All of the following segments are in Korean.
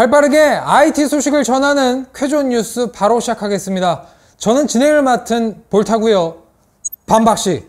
발빠르게 IT 소식을 전하는 쾌존 뉴스 바로 시작하겠습니다. 저는 진행을 맡은 볼타고요. 반박씨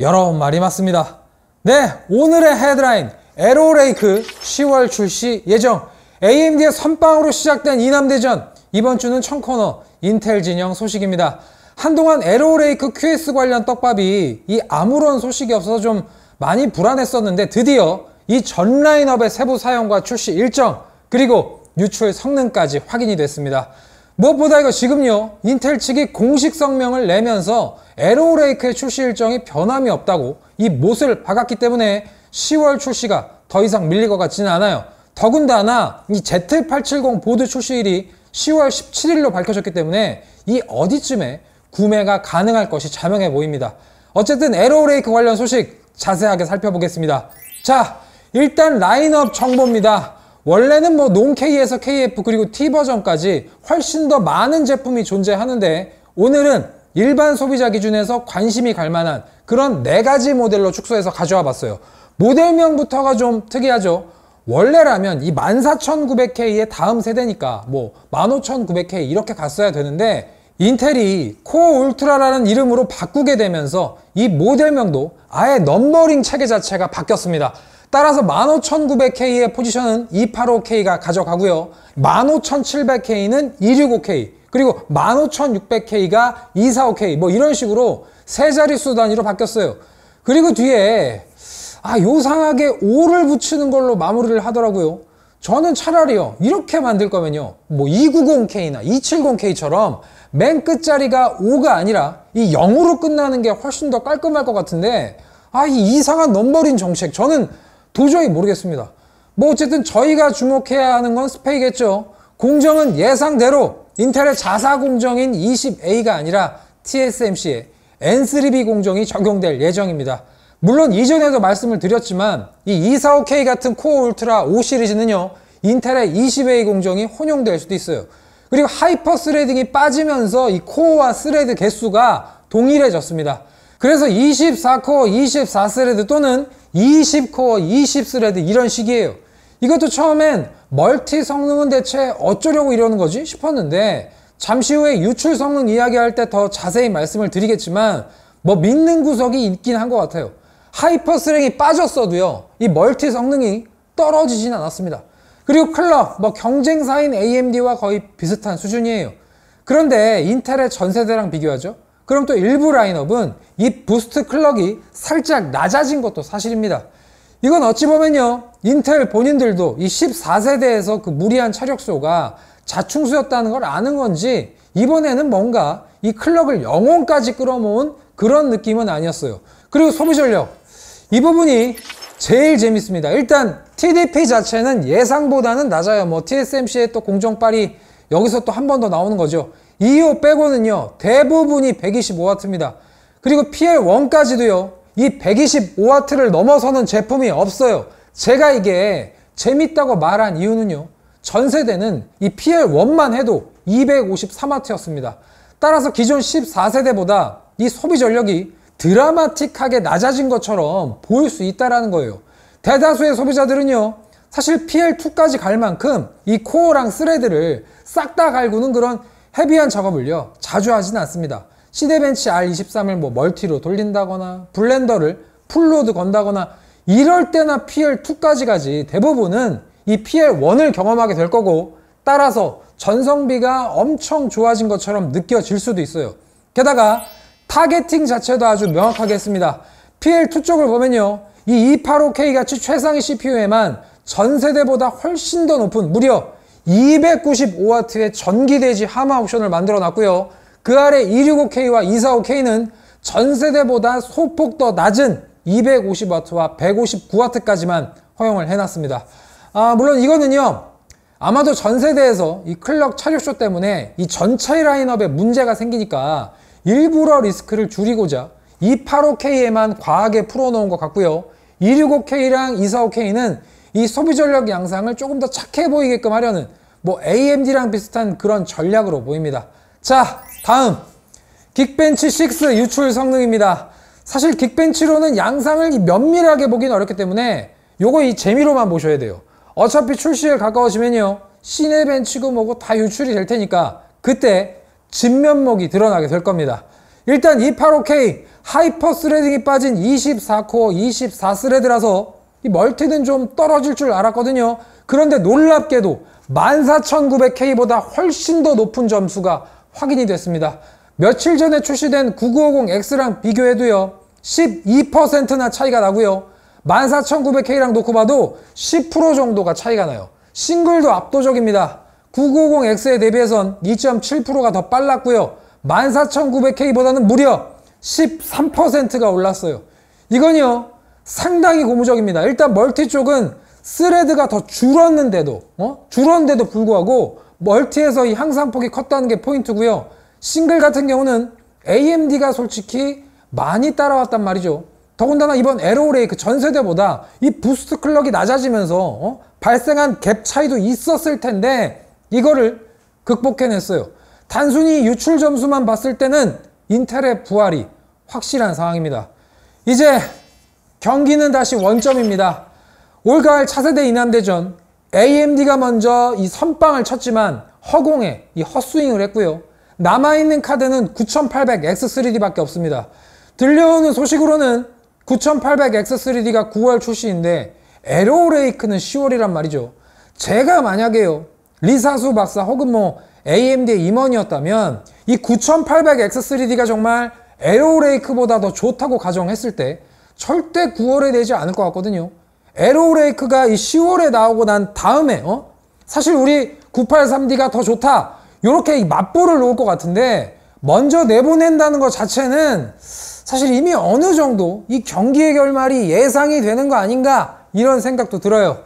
여러 분 말이 맞습니다. 네, 오늘의 헤드라인 에로레이크 10월 출시 예정 AMD의 선빵으로 시작된 이남대전 이번 주는 청커너 인텔 진영 소식입니다. 한동안 에로레이크 QS 관련 떡밥이 이 아무런 소식이 없어서 좀 많이 불안했었는데 드디어 이 전 라인업의 세부 사용과 출시 일정 그리고 유출 성능까지 확인이 됐습니다. 무엇보다 이거 지금요 인텔 측이 공식 성명을 내면서 에로레이크의 출시 일정이 변함이 없다고 이 못을 박았기 때문에 10월 출시가 더 이상 밀릴 것 같지는 않아요. 더군다나 이 Z870 보드 출시일이 10월 17일로 밝혀졌기 때문에 이 어디쯤에 구매가 가능할 것이 자명해 보입니다. 어쨌든 에로레이크 관련 소식 자세하게 살펴보겠습니다. 자, 일단 라인업 정보입니다. 원래는 뭐 논K에서 KF 그리고 T 버전까지 훨씬 더 많은 제품이 존재하는데 오늘은 일반 소비자 기준에서 관심이 갈 만한 그런 네 가지 모델로 축소해서 가져와 봤어요. 모델명부터가 좀 특이하죠. 원래라면 이 14900K의 다음 세대니까 뭐 15900K 이렇게 갔어야 되는데 인텔이 코어 울트라라는 이름으로 바꾸게 되면서 이 모델명도 아예 넘버링 체계 자체가 바뀌었습니다. 따라서 15,900K의 포지션은 285K가 가져가고요. 15,700K는 265K, 그리고 15,600K가 245K 뭐 이런 식으로 세 자릿수 단위로 바뀌었어요. 그리고 뒤에 아 요상하게 5를 붙이는 걸로 마무리를 하더라고요. 저는 차라리요 이렇게 만들 거면요 뭐 290K나 270K처럼 맨 끝자리가 5가 아니라 이 0으로 끝나는 게 훨씬 더 깔끔할 것 같은데 아 이 이상한 넘버링 정책 저는 도저히 모르겠습니다. 뭐 어쨌든 저희가 주목해야 하는 건 스페이겠죠. 공정은 예상대로 인텔의 자사 공정인 20A가 아니라 TSMC의 N3B 공정이 적용될 예정입니다. 물론 이전에도 말씀을 드렸지만 이 245K 같은 코어 울트라 5 시리즈는요. 인텔의 20A 공정이 혼용될 수도 있어요. 그리고 하이퍼 스레딩이 빠지면서 이 코어와 스레드 개수가 동일해졌습니다. 그래서 24코어 24스레드 또는 20코어, 20스레드 이런 식이에요. 이것도 처음엔 멀티 성능은 대체 어쩌려고 이러는 거지 싶었는데 잠시 후에 유출 성능 이야기할 때 더 자세히 말씀을 드리겠지만 뭐 믿는 구석이 있긴 한 것 같아요. 하이퍼 스랭이 빠졌어도요. 이 멀티 성능이 떨어지진 않았습니다. 그리고 클럭, 뭐 경쟁사인 AMD와 거의 비슷한 수준이에요. 그런데 인텔의 전세대랑 비교하죠. 그럼 또 일부 라인업은 이 부스트 클럭이 살짝 낮아진 것도 사실입니다. 이건 어찌 보면요 인텔 본인들도 이 14세대에서 그 무리한 차력소가 자충수였다는 걸 아는 건지 이번에는 뭔가 이 클럭을 영혼까지 끌어모은 그런 느낌은 아니었어요 그리고 소비 전력 이 부분이 제일 재밌습니다 일단 TDP 자체는 예상보다는 낮아요 뭐 TSMC의 또 공정빨이 여기서 또 한 번 더 나오는 거죠 2호 빼고는요, 대부분이 125W입니다. 그리고 PL1까지도요, 이 125W를 넘어서는 제품이 없어요. 제가 이게 재밌다고 말한 이유는요, 전 세대는 이 PL1만 해도 253W였습니다. 따라서 기존 14세대보다 이 소비 전력이 드라마틱하게 낮아진 것처럼 보일 수 있다는 거예요. 대다수의 소비자들은요, 사실 PL2까지 갈 만큼 이 코어랑 스레드를 싹 다 갈구는 그런 헤비한 작업을요 자주 하진 않습니다 시대벤치 R23을 뭐 멀티로 돌린다거나 블렌더를 풀로드 건다거나 이럴 때나 PL2까지 가지 대부분은 이 PL1을 경험하게 될 거고 따라서 전성비가 엄청 좋아진 것처럼 느껴질 수도 있어요 게다가 타겟팅 자체도 아주 명확하게 했습니다 PL2 쪽을 보면요 이 285K 같이 최상위 CPU에만 전 세대보다 훨씬 더 높은 무려 295W의 전기대지 하마 옵션을 만들어 놨고요. 그 아래 265K와 245K는 전세대보다 소폭 더 낮은 250W와 159W까지만 허용을 해놨습니다. 아, 물론 이거는요. 아마도 전세대에서 이 클럭 차륙쇼 때문에 이 전체 라인업에 문제가 생기니까 일부러 리스크를 줄이고자 285K에만 과하게 풀어놓은 것 같고요. 265K랑 245K는 이 소비 전력 양상을 조금 더 착해 보이게끔 하려는 뭐 AMD랑 비슷한 그런 전략으로 보입니다. 자, 다음 긱벤치 6 유출 성능입니다. 사실 긱벤치로는 양상을 면밀하게 보긴 어렵기 때문에 요거 이 재미로만 보셔야 돼요. 어차피 출시에 가까워지면요. 시네벤치고 뭐고 다 유출이 될 테니까 그때 진면목이 드러나게 될 겁니다. 일단 285K 하이퍼 스레딩이 빠진 24코어 24스레드라서 이 멀티는 좀 떨어질 줄 알았거든요. 그런데 놀랍게도 14,900K보다 훨씬 더 높은 점수가 확인이 됐습니다. 며칠 전에 출시된 9950X랑 비교해도요. 12%나 차이가 나고요. 14,900K랑 놓고 봐도 10% 정도가 차이가 나요. 싱글도 압도적입니다. 9950X에 대비해선 2.7%가 더 빨랐고요. 14,900K보다는 무려 13%가 올랐어요. 이건요. 상당히 고무적입니다. 일단 멀티 쪽은 스레드가 더 줄었는데도 어? 줄었는데도 불구하고 멀티에서 이 향상폭이 컸다는 게 포인트고요. 싱글 같은 경우는 AMD가 솔직히 많이 따라왔단 말이죠. 더군다나 이번 에로레이크 전세대보다 이 부스트 클럭이 낮아지면서 어? 발생한 갭 차이도 있었을 텐데 이거를 극복해냈어요. 단순히 유출 점수만 봤을 때는 인텔의 부활이 확실한 상황입니다. 이제 경기는 다시 원점입니다. 올가을 차세대 이남대전 AMD가 먼저 이 선빵을 쳤지만 허공에 이 헛스윙을 했고요. 남아있는 카드는 9800X3D밖에 없습니다. 들려오는 소식으로는 9800X3D가 9월 출시인데 에로레이크는 10월이란 말이죠. 제가 만약에요. 리사수 박사 혹은 뭐 AMD의 임원이었다면 이 9800X3D가 정말 에로레이크보다 더 좋다고 가정했을 때 절대 9월에 되지 않을 것 같거든요. 에로레이크가 이 10월에 나오고 난 다음에 어? 사실 우리 983D가 더 좋다 이렇게 맞불을 놓을 것 같은데 먼저 내보낸다는 것 자체는 사실 이미 어느 정도 이 경기의 결말이 예상이 되는 거 아닌가 이런 생각도 들어요.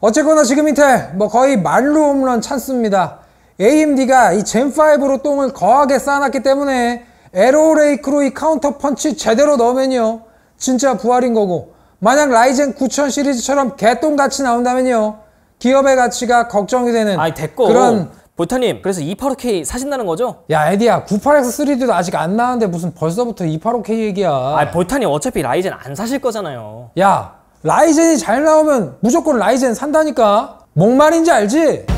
어쨌거나 지금 이텔 뭐 거의 말로 홈런 찬스입니다. AMD가 이 젠5로 똥을 거하게 쌓아놨기 때문에 에로레이크로 이 카운터 펀치 제대로 넣으면요. 진짜 부활인 거고 만약 라이젠 9000 시리즈처럼 개똥같이 나온다면요 기업의 가치가 걱정이 되는 아니, 그런 볼타님 그래서 285K 사신다는 거죠? 야 에디야 98X3D도 아직 안 나왔는데 무슨 벌써부터 285K 얘기야 아 볼타님 어차피 라이젠 안 사실 거잖아요 야 라이젠이 잘 나오면 무조건 라이젠 산다니까 목 말인지 알지?